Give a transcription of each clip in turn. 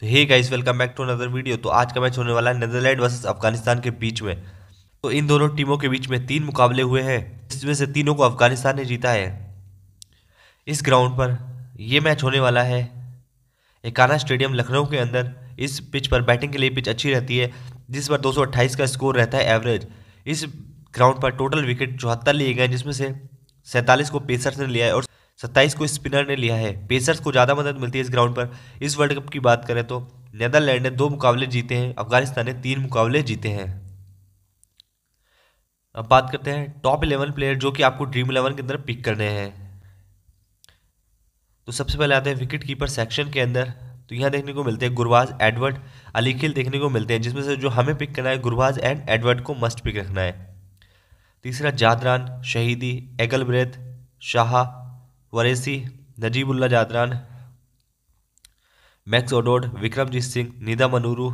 तो hey guys welcome back to another video तो आज का मैच होने वाला है नदरलैंड वर्सेस अफगानिस्तान के बीच में तो इन दोनों टीमों के बीच में तीन मुकाबले हुए हैं जिसमें से तीनों को अफगानिस्तान ने जीता है इस ग्राउंड पर यह मैच होने वाला है एकाना स्टेडियम लखनऊ के अंदर इस पिच पर बैटिंग के लिए पिच अच्छी रहती है जिस पर दो का स्कोर रहता है एवरेज इस ग्राउंड पर टोटल विकेट चौहत्तर लिए गए जिसमें से सैंतालीस को पेसर्स ने लिया है और सत्ताईस को स्पिनर ने लिया है पेसर्स को ज़्यादा मदद मिलती है इस ग्राउंड पर इस वर्ल्ड कप की बात करें तो नैदरलैंड ने दो मुकाबले जीते हैं अफगानिस्तान ने तीन मुकाबले जीते हैं अब बात करते हैं टॉप इलेवन प्लेयर जो कि आपको ड्रीम इलेवन के अंदर पिक करने हैं तो सबसे पहले आते हैं विकेट कीपर सेक्शन के अंदर तो यहाँ देखने को मिलते हैं गुरबाज एडवर्ड अलीखिल देखने को मिलते हैं जिसमें से जो हमें पिक करना है गुरबाज एंड एडवर्ड को मस्ट पिक रखना है तीसरा जादरान शहीदी ब्रेथ शाह वरेसी Najibullah Zadran Max O'Dowd Vikramjit Singh Nidamanuru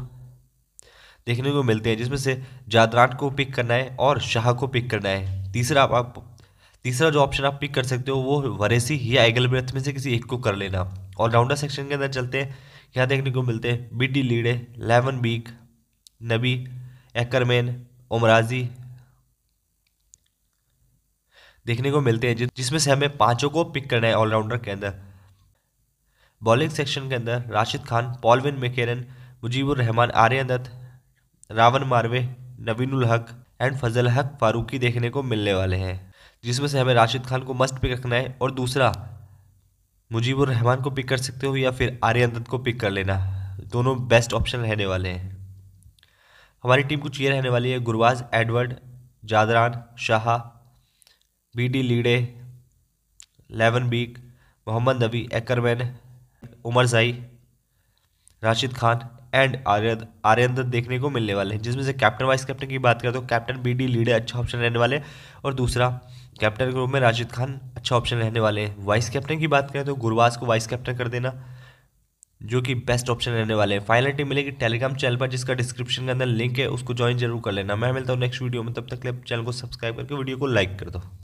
देखने को मिलते हैं जिसमें से जादरान को पिक करना है और शाह को पिक करना है तीसरा आप, आप तीसरा जो ऑप्शन आप पिक कर सकते हो वो वरेसी या एगल ब्रेथ में से किसी एक को कर लेना और राउंडर सेक्शन के अंदर चलते हैं यहाँ देखने को मिलते हैं बी डी लीडे लेवन बीक नबी एकरमैन उमराजी देखने को मिलते हैं जिसमें से हमें पाँचों को पिक करना है ऑलराउंडर के अंदर बॉलिंग सेक्शन के अंदर राशिद खान पॉलविन मेकेरन मुजीबुर रहमान आर्यन दत्त रावण मारवे नवीनुल हक एंड फजल हक फारूकी देखने को मिलने वाले हैं जिसमें से हमें राशिद खान को मस्ट पिक रखना है और दूसरा मुजीबुर रहमान को पिक कर सकते हो या फिर आर्यन दत्त को पिक कर लेना दोनों बेस्ट ऑप्शन रहने वाले हैं हमारी टीम कुछ ये रहने वाली है Gurbaz Edward Zadran Shah B D Leede लेवन Beek Mohammad Nabi Ackermann Omarzai Rashid Khan and Aryan Aryan देखने को मिलने वाले हैं जिसमें से कैप्टन वाइस कैप्टन की बात करें तो कैप्टन बी डी लीडे अच्छा ऑप्शन रहने वाले और दूसरा कैप्टन के रूप में राशिद खान अच्छा ऑप्शन रहने वाले हैं वाइस कैप्टन की बात करें तो गुरुवास को वाइस कैप्टन कर देना जो कि बेस्ट ऑप्शन रहने वाले हैं फाइनल टीम मिलेगी टेलीग्राम चैनल पर जिसका डिस्क्रिप्शन के अंदर लिंक है उसको ज्वाइन जरूर कर लेना मैं मिलता हूँ नेक्स्ट वीडियो में तब तक चैनल को सब्सक्राइब करके वीडियो को लाइक कर दो